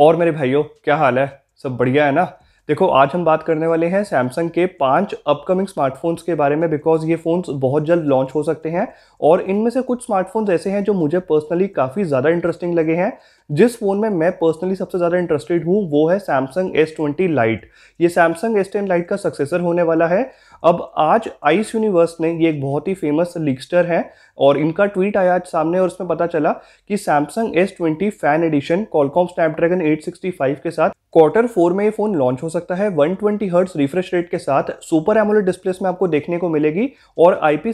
और मेरे भाइयों क्या हाल है सब बढ़िया है ना देखो आज हम बात करने वाले हैं सैमसंग के पांच अपकमिंग स्मार्टफोन्स के बारे में बिकॉज ये फ़ोन्स बहुत जल्द लॉन्च हो सकते हैं और इनमें से कुछ स्मार्टफोन्स ऐसे हैं जो मुझे पर्सनली काफ़ी ज़्यादा इंटरेस्टिंग लगे हैं जिस फ़ोन में मैं पर्सनली सबसे ज़्यादा इंटरेस्टेड हूँ वो है सैमसंग एस ट्वेंटी लाइट ये सैमसंग एस टेन लाइट का सक्सेसर होने वाला है अब आज आइस यूनिवर्स ने ये एक बहुत ही फेमस लिगस्टर है और इनका ट्वीट आया आज सामने और उसमें पता चला कि Samsung S twenty fan edition Qualcomm Snapdragon five के साथ क्वार्टर फोर में ये फ़ोन लॉन्च हो सकता है 120 ट्वेंटी हर्ट्स रिफ्रेश रेट के साथ सुपर एमोलेट डिस्प्लेस में आपको देखने को मिलेगी और आई पी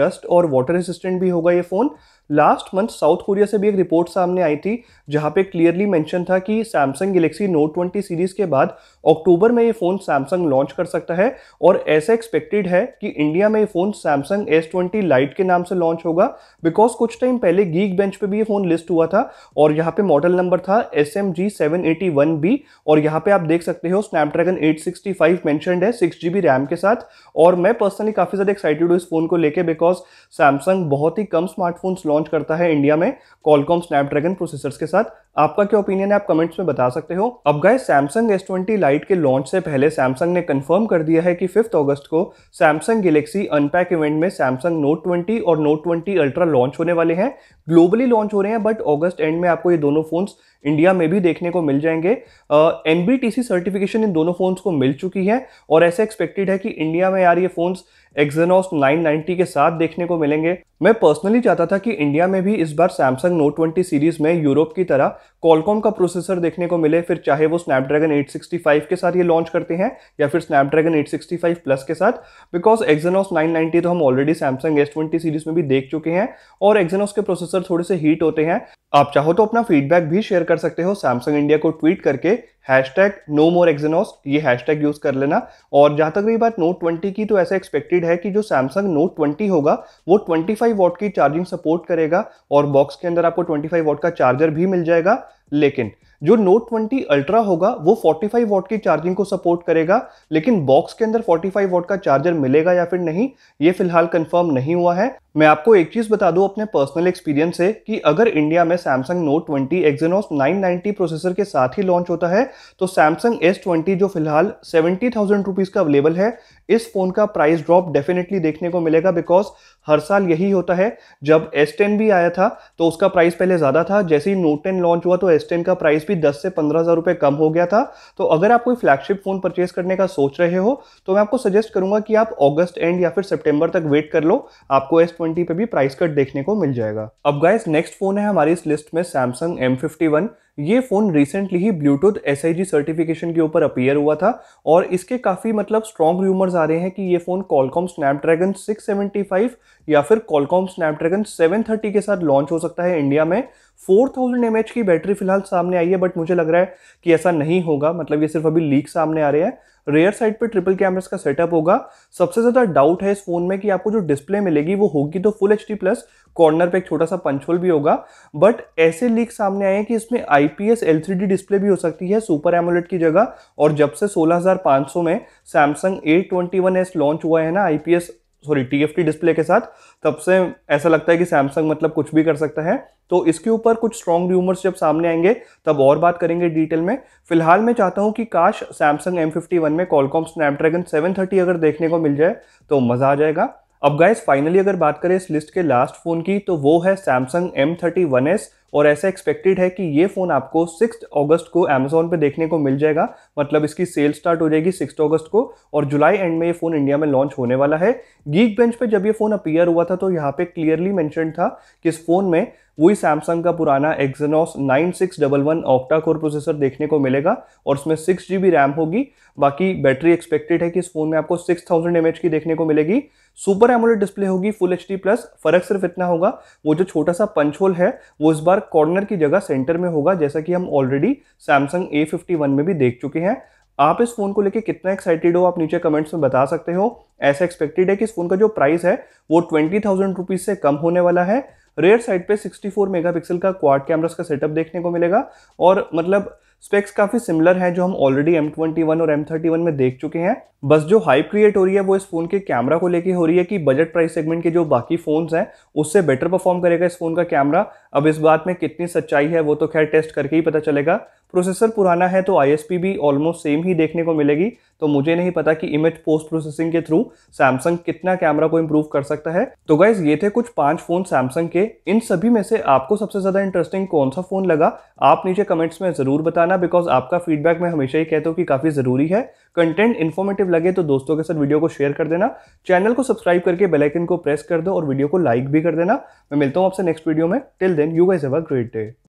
डस्ट और वाटर रेसिस्टेंट भी होगा ये phone last month South Korea से भी एक रिपोर्ट सामने आई थी जहां पे क्लियरली मेंशन था कि Samsung Galaxy Note twenty series के बाद अक्टूबर में ये फ़ोन सैमसंग लॉन्च कर सकता है और ऐसा एक्सपेक्टेड है कि इंडिया में ये phone Samsung S twenty Lite के नाम से लॉन्च होगा बिकॉज कुछ टाइम पहले गीक बेंच पे भी ये फ़ोन लिस्ट हुआ था और यहाँ पे मॉडल नंबर था S M G seven eighty one B और यहाँ पे आप देख सकते हो Snapdragon eight sixty five mentioned है सिक्स जी बी रैम के साथ और मैं पर्सनली काफ़ी ज़्यादा एक्साइटेड हूँ इस फ़ोन को लेकर बिकॉज सैमसंग बहुत ही कम स्मार्टफोन्स लॉन्च लॉन्च करता है इंडिया में कॉलकॉम स्नैपड्रैगन प्रोसेसर्स के साथ आपका क्या ओपिनियन है आप कमेंट्स में बता सकते हो अब guys Samsung S twenty Lite के लॉन्च से पहले सैमसंग ने कंफर्म कर दिया है कि फिफ्थ अगस्त को सैमसंग गैलेक्सी अनपैक इवेंट में सैमसंग नोट ट्वेंटी और नोट ट्वेंटी अल्ट्रा लॉन्च होने वाले हैं ग्लोबली लॉन्च हो रहे हैं बट ऑगस्ट एंड में आपको ये दोनों फोन्स इंडिया में भी देखने को मिल जाएंगे uh, सर्टिफिकेशन इन दोनों फोन्स को मिल चुकी है और ऐसे एक्सपेक्टेड है कि इंडिया में यार ये फोन्स एक्जेनोस 990 के साथ देखने को मिलेंगे मैं पर्सनली चाहता था कि इंडिया में भी इस बार सैमसंग नोट 20 सीरीज में यूरोप की तरह कॉलकॉम का प्रोसेसर देखने को मिले फिर चाहे वो स्नैपड्रैगन 865 के साथ ये लॉन्च करते हैं या फिर स्नैपड्रैगन 865 प्लस के साथ बिकॉज एक्जेनॉस 990 तो हम ऑलरेडी सैमसंग एस सीरीज में भी देख चुके हैं और एक्जेनॉस के प्रोसेसर थोड़े से हीट होते हैं आप चाहो तो अपना फीडबैक भी शेयर कर सकते हो सैमसंग इंडिया को ट्वीट करके hash tag no more Exynos ये हैश टैग यूज़ कर लेना और जहाँ तक रही बात नोट ट्वेंटी की तो ऐसा एक्सपेक्टेड है कि जो सैमसंग नोट ट्वेंटी होगा वो ट्वेंटी फाइव वॉट की चार्जिंग सपोर्ट करेगा और बॉक्स के अंदर आपको ट्वेंटी फाइव वॉट का चार्जर भी मिल जाएगा लेकिन जो नोट ट्वेंटी अल्ट्रा होगा वो फोर्टी फाइव वॉट की चार्जिंग को सपोर्ट करेगा लेकिन बॉक्स के अंदर फोर्टी फाइव वॉट का चार्जर मिलेगा या फिर नहीं ये फिलहाल कन्फर्म नहीं हुआ है मैं आपको एक चीज़ बता दूं अपने पर्सनल एक्सपीरियंस से कि अगर इंडिया में सैमसंग नोट 20 एक्जेनोस 990 प्रोसेसर के साथ ही लॉन्च होता है तो सैमसंग एस ट्वेंटी जो फिलहाल सेवेंटी थाउजेंड रुपीज़ का अवेलेबल है इस फ़ोन का प्राइस ड्रॉप डेफिनेटली देखने को मिलेगा बिकॉज हर साल यही होता है जब टेन भी आया था तो उसका प्राइस पहले ज़्यादा था जैसे ही नोट टेन लॉन्च हुआ तो एस टेन का प्राइस भी दस से पंद्रह हज़ार रुपये कम हो गया था तो अगर आप कोई फ्लैगशिप फ़ोन परचेज करने का सोच रहे हो तो मैं आपको सजेस्ट करूंगा कि आप अगस्त एंड या फिर सेप्टेम्बर तक वेट कर लो आपको एस ट्वेंटी पे भी प्राइस कट देखने को मिल जाएगा अब गाइस नेक्स्ट फोन है हमारी इस लिस्ट में सैमसंग एम फिफ्टी वन ये फ़ोन रिसेंटली ही ब्लूटूथ एस सर्टिफिकेशन के ऊपर अपीयर हुआ था और इसके काफ़ी मतलब स्ट्रॉन्ग रूमर्स आ रहे हैं कि ये फ़ोन कॉलकॉम स्नैपड्रैगन 675 या फिर कॉलकॉम स्नैपड्रैगन 730 के साथ लॉन्च हो सकता है इंडिया में 4000 थाउजेंड की बैटरी फिलहाल सामने आई है बट मुझे लग रहा है कि ऐसा नहीं होगा मतलब ये सिर्फ अभी लीक सामने आ रहे हैं रेयर साइड पे ट्रिपल कैमरास का सेटअप होगा सबसे ज़्यादा डाउट है इस फोन में कि आपको जो डिस्प्ले मिलेगी वो होगी तो फुल एच प्लस कॉर्नर पे एक छोटा सा पंचोल भी होगा बट ऐसे लीक सामने आए हैं कि इसमें आई आईपीएस एलसीडी डिस्प्ले भी हो सकती है सुपर एमोलेट की जगह और जब से 16500 में सैमसंग ए ट्वेंटी लॉन्च हुआ है ना आईपीएस सॉरी टीएफटी डिस्प्ले के साथ तब से ऐसा लगता है कि सैमसंग मतलब कुछ भी कर सकता है तो इसके ऊपर कुछ स्ट्रॉन्ग र्यूमर्स जब सामने आएंगे तब और बात करेंगे डिटेल में फिलहाल मैं चाहता हूं कि काश सैमसंग एम में कॉलकॉम स्नैपड्रैगन 730 अगर देखने को मिल जाए तो मज़ा आ जाएगा अब गाइज फाइनली अगर बात करें इस लिस्ट के लास्ट फ़ोन की तो वो है Samsung M thirty one S और ऐसा एक्सपेक्टेड है कि ये फ़ोन आपको सिक्स अगस्त को अमेजोन पे देखने को मिल जाएगा मतलब इसकी सेल स्टार्ट हो जाएगी सिक्स अगस्त को और जुलाई एंड में ये फ़ोन इंडिया में लॉन्च होने वाला है गीक बेंच पे जब ये फ़ोन अपीयर हुआ था तो यहाँ पे क्लियरली मैंशन था कि इस फ़ोन में वही सैमसंग का पुराना Exynos nine six double one octa core processor देखने को मिलेगा और उसमें सिक्स जी रैम होगी बाकी बैटरी एक्सपेक्टेड है कि इस फोन में आपको सिक्स थाउजेंड एम की देखने को मिलेगी सुपर एमोलेड डिस्प्ले होगी फुल एच प्लस फर्क सिर्फ इतना होगा वो जो छोटा सा पंच होल है वो इस बार कॉर्नर की जगह सेंटर में होगा जैसा कि हम already Samsung A fifty one में भी देख चुके हैं आप इस फोन को लेके कितना एक्साइटेड हो आप नीचे कमेंट्स में बता सकते हो ऐसा एक्सपेक्टेड है कि इस फोन का जो प्राइस है वो ट्वेंटी थाउजेंड रुपीज़ से कम होने वाला है रेयर साइड पे 64 मेगापिक्सल का क्वाड कैमरास का सेटअप देखने को मिलेगा और मतलब स्पेक्स काफ़ी सिमिलर हैं जो हम ऑलरेडी M21 और M31 में देख चुके हैं बस जो हाइप क्रिएट हो रही है वो इस फ़ोन के कैमरा को लेके हो रही है कि बजट प्राइस सेगमेंट के जो बाकी फ़ोन्स हैं उससे बेटर परफॉर्म करेगा इस फ़ोन का कैमरा अब इस बात में कितनी सच्चाई है वो तो खैर टेस्ट करके ही पता चलेगा प्रोसेसर पुराना है तो आई भी ऑलमोस्ट सेम ही देखने को मिलेगी तो मुझे नहीं पता कि इमेज पोस्ट प्रोसेसिंग के थ्रू सैमसंग कितना कैमरा को इम्प्रूव कर सकता है तो गाइज ये थे कुछ पांच फ़ोन सैमसंग के इन सभी में से आपको सबसे ज़्यादा इंटरेस्टिंग कौन सा फ़ोन लगा आप नीचे कमेंट्स में ज़रूर बताना बिकॉज आपका फीडबैक मैं हमेशा ही कहता हूँ कि काफ़ी ज़रूरी है कंटेंट इन्फॉर्मेटिव लगे तो दोस्तों के साथ वीडियो को शेयर कर देना चैनल को सब्सक्राइब करके बेलाइकन को प्रेस कर दो और वीडियो को लाइक भी कर देना मैं मिलता हूँ आपसे नेक्स्ट वीडियो में till then you guys have a great day